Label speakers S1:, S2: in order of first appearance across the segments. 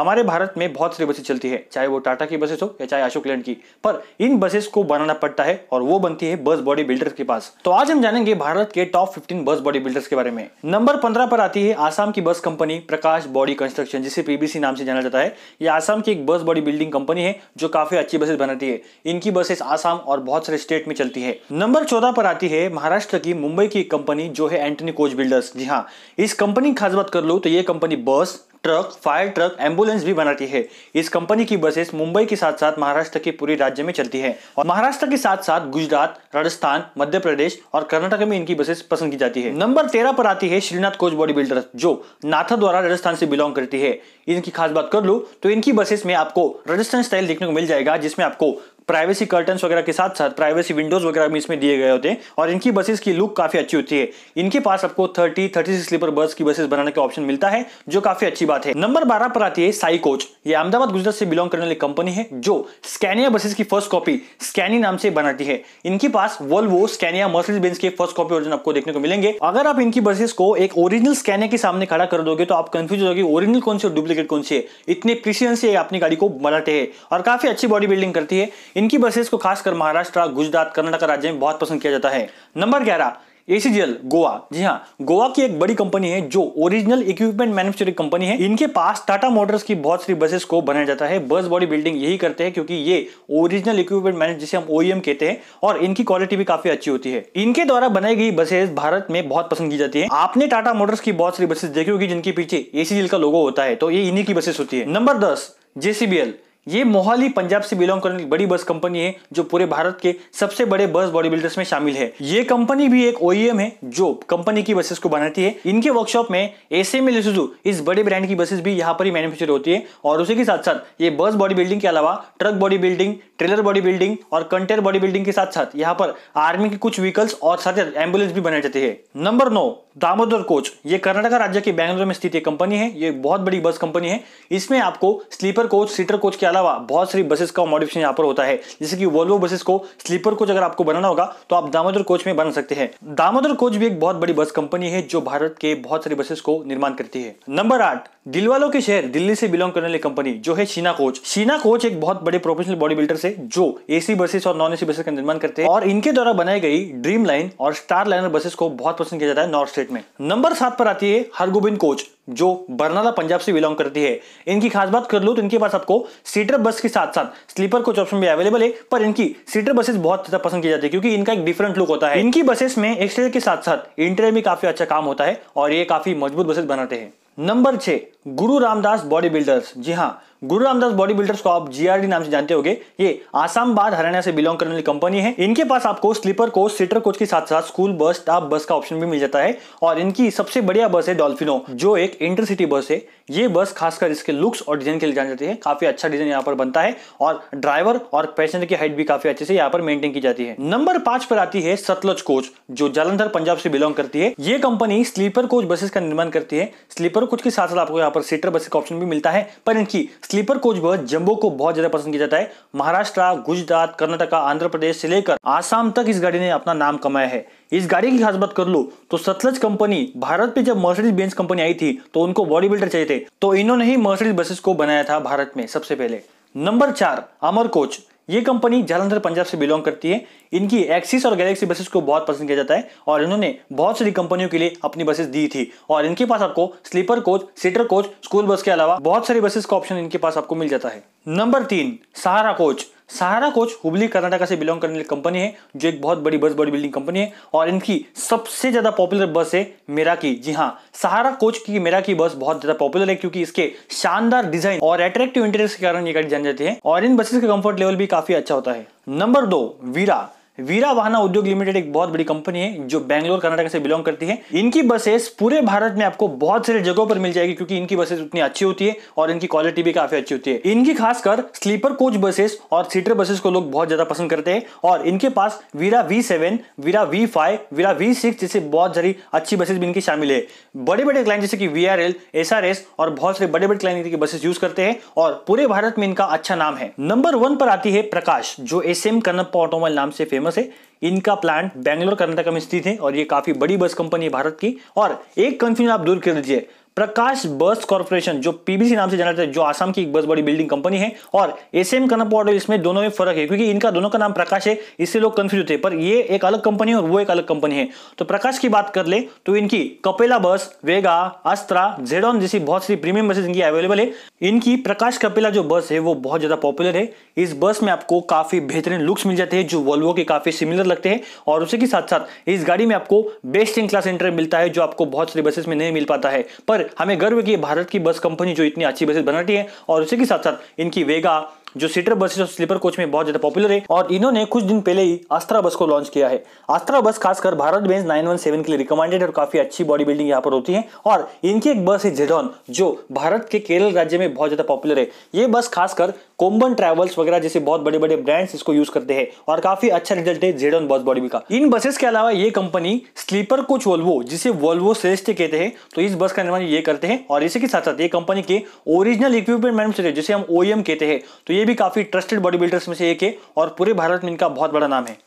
S1: हमारे भारत में बहुत सारी बसें चलती है चाहे वो टाटा की बसेस हो या चाहे अशोक लैंड की पर इन बसेस को बनाना पड़ता है और वो बनती है बस बॉडी बिल्डर्स के पास तो आज हम जानेंगे भारत के top fifteen bus body builders के बारे में नंबर पंद्रह पर आती है आसाम की bus company Prakash body construction जिसे पीबीसी नाम से जाना जाता है ये आसाम की एक बस बॉडी बिल्डिंग कंपनी है जो काफी अच्छी बसेस बनाती है इनकी बसेस आसाम और बहुत सारे स्टेट में चलती है नंबर चौदह पर आती है महाराष्ट्र की मुंबई की कंपनी जो है एंटनी कोच बिल्डर्स जी हाँ इस कंपनी की खास बात कर लो तो ये company bus truck fire truck ambulance भी बनाती है इस कंपनी की बसेस मुंबई के साथ साथ महाराष्ट्र के पूरे राज्य में चलती है और महाराष्ट्र के साथ साथ गुजरात राजस्थान मध्य प्रदेश और कर्नाटक में इनकी बसेस पसंद की जाती है नंबर तेरह पर आती है श्रीनाथ कोच बॉडी बिल्डर जो नाथा द्वारा राजस्थान से बिलोंग करती है इनकी खास बात कर लू तो इनकी बसेस में आपको राजस्थान स्टाइल देखने को मिल जाएगा जिसमें आपको प्राइवेसी कर्टन वगैरह के साथ साथ प्राइवेसी विंडोज वगैरह भी इसमें दिए गए होते हैं और इनकी बसेस की लुक काफी अच्छी होती है इनके पास आपको thirty thirty six sleeper bus की बसेस बनाने का ऑप्शन मिलता है जो काफी अच्छी बात है नंबर बारह पर आती है साई कोच ये अहमदाबाद गुजरात से बिलोंग करने वाली कंपनी है जो स्कैनिया बसेस की फर्स्ट कॉपी स्कैनी नाम से बनाती है इनके पास वोल्वो स्कैनिया मर्सिडीज बेंज के फर्स्ट कॉपी ओरिजिन आपको देखने को मिलेंगे अगर आप इनकी बसेस को एक ओरिजिनल स्कैनिया के सामने खड़ा कर दोगे तो आप कंफ्यूज होगी ओरिजिनल कौन सी और डुप्लीकेट कौन सी है इतने प्रिशियन से अपनी गाड़ी को बनाते हैं और काफी अच्छी बॉडी बिल्डिंग करती है इनकी बसेस को खासकर महाराष्ट्र गुजरात कर्नाटक राज्य में बहुत पसंद किया जाता है नंबर ग्यारह एसीजीएल गोवा जी हाँ गोवा की एक बड़ी कंपनी है जो ओरिजिनल इक्विपमेंट मैन्युफैक्चरिंग कंपनी है इनके पास टाटा मोटर्स की बहुत सारी बसेस को बनाया जाता है बस बॉडी बिल्डिंग यही करते हैं क्योंकि ये ओरिजिनल इक्विपमेंट मैनेज जिसे हम ओईएम e कहते हैं और इनकी क्वालिटी भी काफी अच्छी होती है इनके द्वारा बनाई गई बसेस भारत में बहुत पसंद की जाती है आपने टाटा मोटर्स की बहुत सारी बसेस देखी होगी जिनके पीछे एसीजीएल का लोगो होता है तो ये इन्हीं की बसेस होती है नंबर दस जेसीबीएल ये मोहाली पंजाब से बिलोंग करने की बड़ी बस कंपनी है जो पूरे भारत के सबसे बड़े बस बॉडी बिल्डर्स में शामिल है ये कंपनी भी एक ओईएम e है जो कंपनी की बसेस को बनाती है इनके वर्कशॉप में एस एम इस बड़े ब्रांड की बसेस भी यहाँ पर ही मैन्युफैक्चर होती है और उसी के साथ साथ ये बस बॉडी बिल्डिंग के अलावा truck body building trailer body building और कंटेनर बॉडी बिल्डिंग के साथ साथ यहाँ पर आर्मी के कुछ व्हीकल्स और साथ ही एम्बुलेंस भी बनाए जाते हैं नंबर नौ दामोदर कोच ये कर्नाटक राज्य के बैंगलोर में स्थित एक कंपनी है ये बहुत बड़ी बस कंपनी है इसमें आपको स्लीपर कोच सीटर कोच के अलावा बहुत सारी बसेस का मॉडिफिकेशन यहाँ पर होता है जैसे कि वोल्वो बसेस को स्लीपर कोच अगर आपको बनाना होगा तो आप दामोदर कोच में बना सकते हैं दामोदर कोच भी एक बहुत बड़ी बस कंपनी है जो भारत के बहुत सारी बसेस को निर्माण करती है नंबर आठ दिलवालों के शहर दिल्ली से बिलोंग करने वाली कंपनी जो है शीना कोच शीना कोच एक बहुत बड़े प्रोफेशनल बॉडी बिल्डर है जो एसी बसेस और नॉन एसी बसेस का निर्माण करते हैं और इनके द्वारा बनाई गई ड्रीम लाइन और स्टार लाइनर बसेस को बहुत पसंद किया जाता है नॉर्थ स्टेट में नंबर सात पर आती है हरगोबिंद कोच जो बरनाला पंजाब से बिलोंग करती है इनकी खास बात कर लो तो इनके पास आपको सीटर बस के साथ साथ स्लीपर कोच ऑप्शन भी अवेलेबल है पर इनकी सीटर बसेस बहुत ज्यादा पसंद की जाती है क्योंकि इनका एक डिफरेंट लुक होता है इनकी बसेस में एक्सटीरियर के साथ साथ इंटेरियर भी काफी अच्छा काम होता है और ये काफी मजबूत बसेस बनाते हैं नंबर छह गुरु रामदास बॉडी बिल्डर्स जी हाँ गुरु रामदास बॉडी बिल्डर्स को आप जीआरडी नाम से जानते होंगे ये आसाम बाद हरियाणा से बिलोंग करने वाली कंपनी है इनके पास आपको स्लीपर कोच सीटर कोच के साथ साथ स्कूल बस टाप बस का ऑप्शन भी मिल जाता है और इनकी सबसे बढ़िया बस है डॉल्फिनो जो एक इंटरसिटी बस है ये बस खासकर इसके लुक्स और डिजाइन के लिए जानी जाती है काफी अच्छा डिजाइन यहाँ पर बनता है और ड्राइवर और पैसेंजर की हाइट भी काफी अच्छे से यहाँ पर मेंटेन की जाती है नंबर पांच पर आती है सतलज कोच जो जालंधर पंजाब से बिलोंग करती है ये कंपनी स्लीपर कोच बसेस का निर्माण करती है स्लीपर कोच के साथ साथ आपको यहाँ पर सीटर बसेस का ऑप्शन भी मिलता है पर इनकी स्लीपर कोच बस जम्बो को बहुत ज्यादा पसंद किया जाता है महाराष्ट्र गुजरात कर्नाटका आंध्र प्रदेश से लेकर आसाम तक इस गाड़ी ने अपना नाम कमाया है इस गाड़ी की खास बात कर लू तो सतलज कंपनी भारत में जब मर्सिडीज बेंस कंपनी आई थी तो उनको बॉडी बिल्डर चाहिए थे तो इन्होंने ही मर्सिडीज बसेस को बनाया था भारत में सबसे पहले नंबर चार अमर कोच ये कंपनी जालंधर पंजाब से बिलोंग करती है इनकी एक्सिस और गैलेक्सी बसेस को बहुत पसंद किया जाता है और इन्होंने बहुत सारी कंपनियों के लिए अपनी बसेस दी थी और इनके पास आपको sleeper coach seater coach school bus के अलावा बहुत सारी बसेस का ऑप्शन इनके पास आपको मिल जाता है नंबर तीन सहारा कोच सहारा कोच हुबली कर्नाटका से बिलोंग करने वाली कंपनी है जो एक बहुत बड़ी बस बॉडी बिल्डिंग कंपनी है और इनकी सबसे ज़्यादा पॉपुलर बस है मेरा की जी हाँ सहारा कोच की मेरा की बस बहुत ज़्यादा पॉपुलर है क्योंकि इसके शानदार डिजाइन और अट्रैक्टिव इंटरेस्ट के कारण ये गाड़ी जान जाती है और इन बसेस का कंफर्ट लेवल भी काफ़ी अच्छा होता है नंबर दो वीरा वीरा वाहना उद्योग लिमिटेड एक बहुत बड़ी कंपनी है जो बैंगलोर कर्नाटक से बिलोंग करती है इनकी बसेस पूरे भारत में आपको बहुत सारी जगहों पर मिल जाएगी क्योंकि इनकी बसेस उतनी अच्छी होती है और इनकी क्वालिटी भी काफी अच्छी होती है इनकी खासकर स्लीपर कोच बसेस और सीटर बसेस को लोग बहुत ज्यादा पसंद करते हैं और इनके पास Veera V seven Veera V five Veera V six जैसे बहुत सारी अच्छी बसेस भी इनकी शामिल है बड़े बड़े क्लाइंट जैसे कि V R L S R S और बहुत सारे बड़े बड़े क्लाइंट की बसेस यूज करते हैं और पूरे भारत में इनका अच्छा नाम है नंबर वन पर आती है प्रकाश जो एस एम कनप्पा ऑटोमोबाइल नाम से फेमस फेमस है इनका प्लांट बेंगलोर कर्नाटक में स्थित है और ये काफ़ी बड़ी बस कंपनी है भारत की और एक कंफ्यूजन आप दूर कर दीजिए प्रकाश बस कॉर्पोरेशन जो पीबीसी नाम से जाना जाता है जो आसाम की एक बस बड़ी बिल्डिंग कंपनी है और एसएम कनप ऑटो इसमें दोनों में फर्क है क्योंकि इनका दोनों का नाम प्रकाश है इससे लोग कंफ्यूज होते हैं पर ये एक अलग कंपनी है और वो एक अलग कंपनी है तो प्रकाश की बात कर ले तो इनकी कपेला बस वेगा अस्त्रा जेडॉन जैसी बहुत सारी प्रीमियम बसेस इनकी अवेलेबल है इनकी प्रकाश कपेला जो बस है वो बहुत ज्यादा पॉपुलर है इस बस में आपको काफी बेहतरीन लुक्स मिल जाते हैं जो वॉल्वो के काफी सिमिलर लगते हैं और उसी के साथ साथ इस गाड़ी में आपको बेस्ट इन क्लास इंटर मिलता है जो आपको बहुत सारी बसेस में नहीं मिल पाता है पर पर हमें गर्व की भारत की बस कंपनी जो इतनी अच्छी बसेस बनाती है और उसी के साथ साथ इनकी वेगा जो सीटर बसेस और स्लीपर कोच में बहुत ज्यादा पॉपुलर है और इन्होंने कुछ दिन पहले ही आस्त्रा बस को लॉन्च किया है आस्त्रा बस खासकर भारत बेंस 917 के लिए रिकमेंडेड और काफी अच्छी बॉडी बिल्डिंग यहाँ पर होती है और इनकी एक बस है जेडॉन जो भारत के केरल राज्य में बहुत ज्यादा पॉपुलर है ये बस खासकर कोम्बन ट्रेवल्स वगैरह जैसे बहुत बड़े बड़े ब्रांड्स इसको यूज करते हैं और काफी अच्छा रिजल्ट है जेड बॉस बस बॉडी का इन बसेस के अलावा ये कंपनी स्लीपर कोच वोल्वो जिसे वोल्वो श्रेष्ठ कहते हैं तो इस बस का निर्माण ये करते हैं और इसी के साथ साथ ये कंपनी के ओरिजिनल इक्विपमेंट मैनुफेक्चर जिसे हम ओएम e कहते हैं तो ये भी काफी ट्रस्टेड बॉडी बिल्डर्स में से एक है और पूरे भारत में इनका बहुत बड़ा नाम है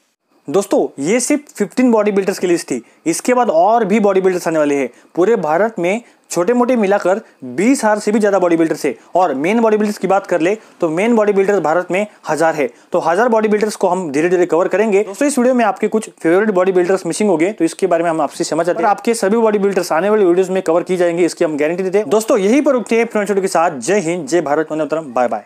S1: दोस्तों ये सिर्फ 15 बॉडी बिल्डर्स की लिस्ट थी इसके बाद और भी बॉडी बिल्डर्स आने वाले हैं पूरे भारत में छोटे मोटे मिलाकर बीस हजार से भी ज़्यादा बॉडी बिल्डर्स है और मेन बॉडी बिल्डर्स की बात कर ले तो मेन बॉडी बिल्डर्स भारत में हज़ार है तो हज़ार बॉडी बिल्डर्स को हम धीरे धीरे कवर करेंगे दोस्तों इस वीडियो में आपके कुछ फेवरेट बॉडी बिल्डर्स मिसिंग हो गए तो इसके बारे में हम आपसे समझ आते हैं आपके सभी बॉडी बिल्डर्स आने वाले वीडियो में कवर की जाएंगे इसकी हम गारंटी देते हैं दोस्तों यही पर रुकते हैं के साथ जय हिंद जय भारत बाय बाय